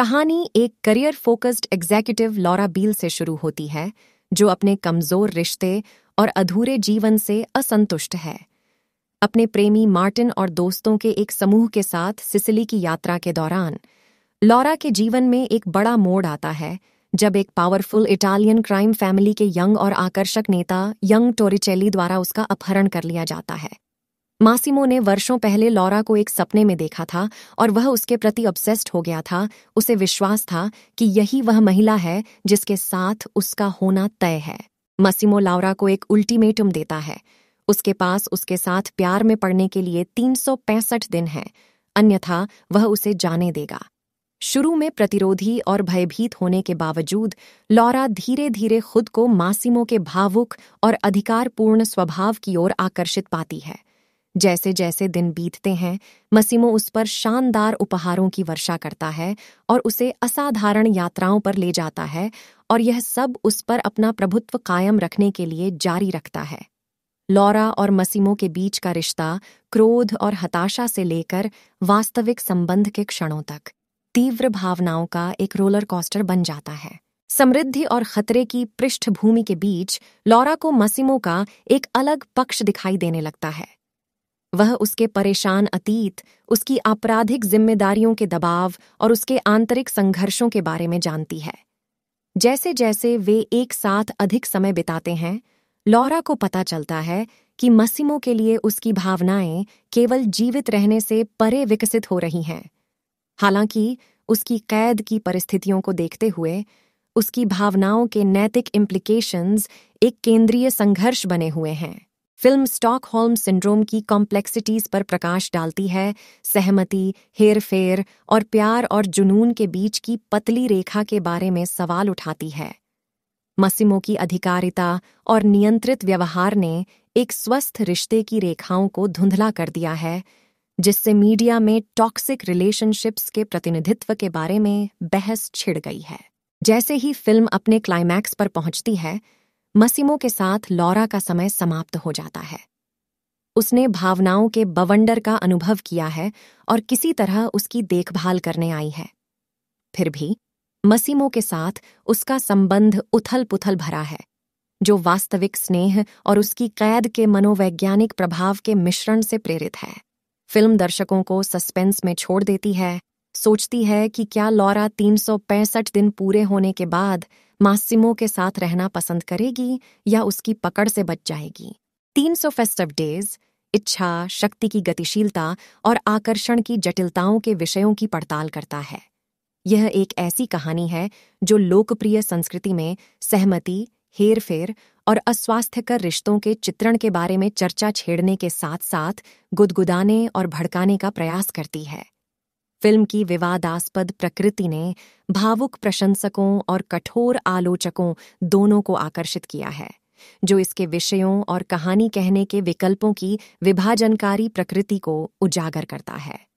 कहानी एक career focused executive Laura Biel से शुरू होती है जो अपने कमजोर रिश्ते और अधूरे जीवन से असंतुष्ट है अपने प्रेमी मार्टिन और दोस्तों के एक समूह के साथ सिसिली की यात्रा के दौरान लॉरा के जीवन में एक बड़ा मोड़ आता है जब एक पावरफुल इटालियन क्राइम फैमिली के यंग और आकर्षक नेता यंग टोरिचेली द्वारा उसका अपहरण कर लिया जाता है मासिमो ने वर्षों पहले लॉरा को एक सपने में देखा था और वह उसके प्रति ऑब्सेस्ड हो गया था उसे विश्वास था कि यही वह महिला है जिसके साथ उसका होना तय है मसीमो लॉरा को एक उल्टीमेटम देता है उसके पास उसके साथ प्यार में पड़ने के लिए तीन दिन हैं अन्यथा वह उसे जाने देगा शुरू में प्रतिरोधी और भयभीत होने के बावजूद लौरा धीरे धीरे खुद को मासिमो के भावुक और अधिकारपूर्ण स्वभाव की ओर आकर्षित पाती है जैसे जैसे दिन बीतते हैं मसीमो उस पर शानदार उपहारों की वर्षा करता है और उसे असाधारण यात्राओं पर ले जाता है और यह सब उस पर अपना प्रभुत्व कायम रखने के लिए जारी रखता है लौरा और मसीमो के बीच का रिश्ता क्रोध और हताशा से लेकर वास्तविक संबंध के क्षणों तक तीव्र भावनाओं का एक रोलर कॉस्टर बन जाता है समृद्धि और खतरे की पृष्ठभूमि के बीच लौरा को मसीमो का एक अलग पक्ष दिखाई देने लगता है वह उसके परेशान अतीत उसकी आपराधिक जिम्मेदारियों के दबाव और उसके आंतरिक संघर्षों के बारे में जानती है जैसे जैसे वे एक साथ अधिक समय बिताते हैं लौरा को पता चलता है कि मसीमो के लिए उसकी भावनाएं केवल जीवित रहने से परे विकसित हो रही हैं हालांकि उसकी कैद की परिस्थितियों को देखते हुए उसकी भावनाओं के नैतिक इम्प्लीकेशन्स एक केंद्रीय संघर्ष बने हुए हैं फिल्म स्टॉकहोल्म सिंड्रोम की कॉम्प्लेक्सिटीज पर प्रकाश डालती है सहमति हेरफेर और प्यार और जुनून के बीच की पतली रेखा के बारे में सवाल उठाती है मसिमो की अधिकारिता और नियंत्रित व्यवहार ने एक स्वस्थ रिश्ते की रेखाओं को धुंधला कर दिया है जिससे मीडिया में टॉक्सिक रिलेशनशिप्स के प्रतिनिधित्व के बारे में बहस छिड़ गई है जैसे ही फिल्म अपने क्लाइमैक्स पर पहुंचती है मसीमो के साथ लौरा का समय समाप्त हो जाता है उसने भावनाओं के बवंडर का अनुभव किया है और किसी तरह उसकी देखभाल करने आई है फिर भी मसीमो के साथ उसका संबंध उथल पुथल भरा है जो वास्तविक स्नेह और उसकी कैद के मनोवैज्ञानिक प्रभाव के मिश्रण से प्रेरित है फिल्म दर्शकों को सस्पेंस में छोड़ देती है सोचती है कि क्या लौरा तीन दिन पूरे होने के बाद मासिमो के साथ रहना पसंद करेगी या उसकी पकड़ से बच जाएगी 300 फेस्टिव डेज इच्छा शक्ति की गतिशीलता और आकर्षण की जटिलताओं के विषयों की पड़ताल करता है यह एक ऐसी कहानी है जो लोकप्रिय संस्कृति में सहमति हेरफेर और अस्वास्थ्यकर रिश्तों के चित्रण के बारे में चर्चा छेड़ने के साथ साथ गुदगुदाने और भड़काने का प्रयास करती है फिल्म की विवादास्पद प्रकृति ने भावुक प्रशंसकों और कठोर आलोचकों दोनों को आकर्षित किया है जो इसके विषयों और कहानी कहने के विकल्पों की विभाजनकारी प्रकृति को उजागर करता है